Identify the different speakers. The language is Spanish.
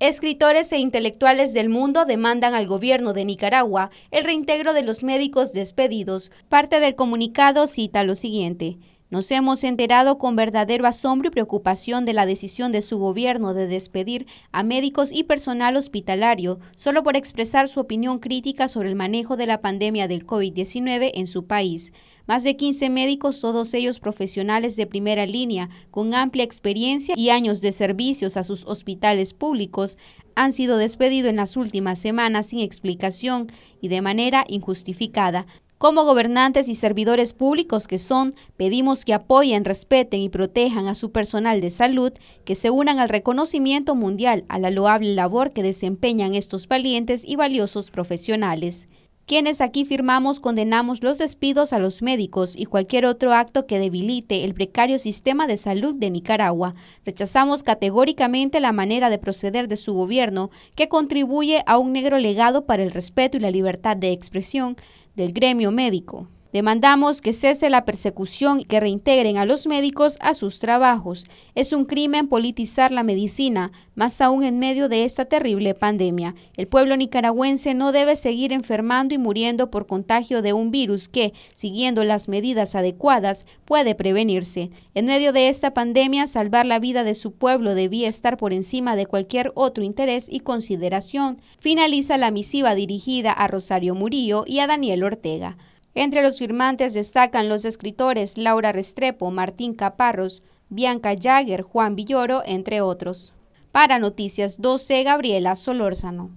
Speaker 1: Escritores e intelectuales del mundo demandan al gobierno de Nicaragua el reintegro de los médicos despedidos. Parte del comunicado cita lo siguiente. Nos hemos enterado con verdadero asombro y preocupación de la decisión de su gobierno de despedir a médicos y personal hospitalario solo por expresar su opinión crítica sobre el manejo de la pandemia del COVID-19 en su país. Más de 15 médicos, todos ellos profesionales de primera línea, con amplia experiencia y años de servicios a sus hospitales públicos, han sido despedidos en las últimas semanas sin explicación y de manera injustificada, como gobernantes y servidores públicos que son, pedimos que apoyen, respeten y protejan a su personal de salud, que se unan al reconocimiento mundial a la loable labor que desempeñan estos valientes y valiosos profesionales quienes aquí firmamos condenamos los despidos a los médicos y cualquier otro acto que debilite el precario sistema de salud de Nicaragua. Rechazamos categóricamente la manera de proceder de su gobierno que contribuye a un negro legado para el respeto y la libertad de expresión del gremio médico. Demandamos que cese la persecución y que reintegren a los médicos a sus trabajos. Es un crimen politizar la medicina, más aún en medio de esta terrible pandemia. El pueblo nicaragüense no debe seguir enfermando y muriendo por contagio de un virus que, siguiendo las medidas adecuadas, puede prevenirse. En medio de esta pandemia, salvar la vida de su pueblo debía estar por encima de cualquier otro interés y consideración. Finaliza la misiva dirigida a Rosario Murillo y a Daniel Ortega. Entre los firmantes destacan los escritores Laura Restrepo, Martín Caparros, Bianca Jagger, Juan Villoro, entre otros. Para Noticias 12, Gabriela Solórzano.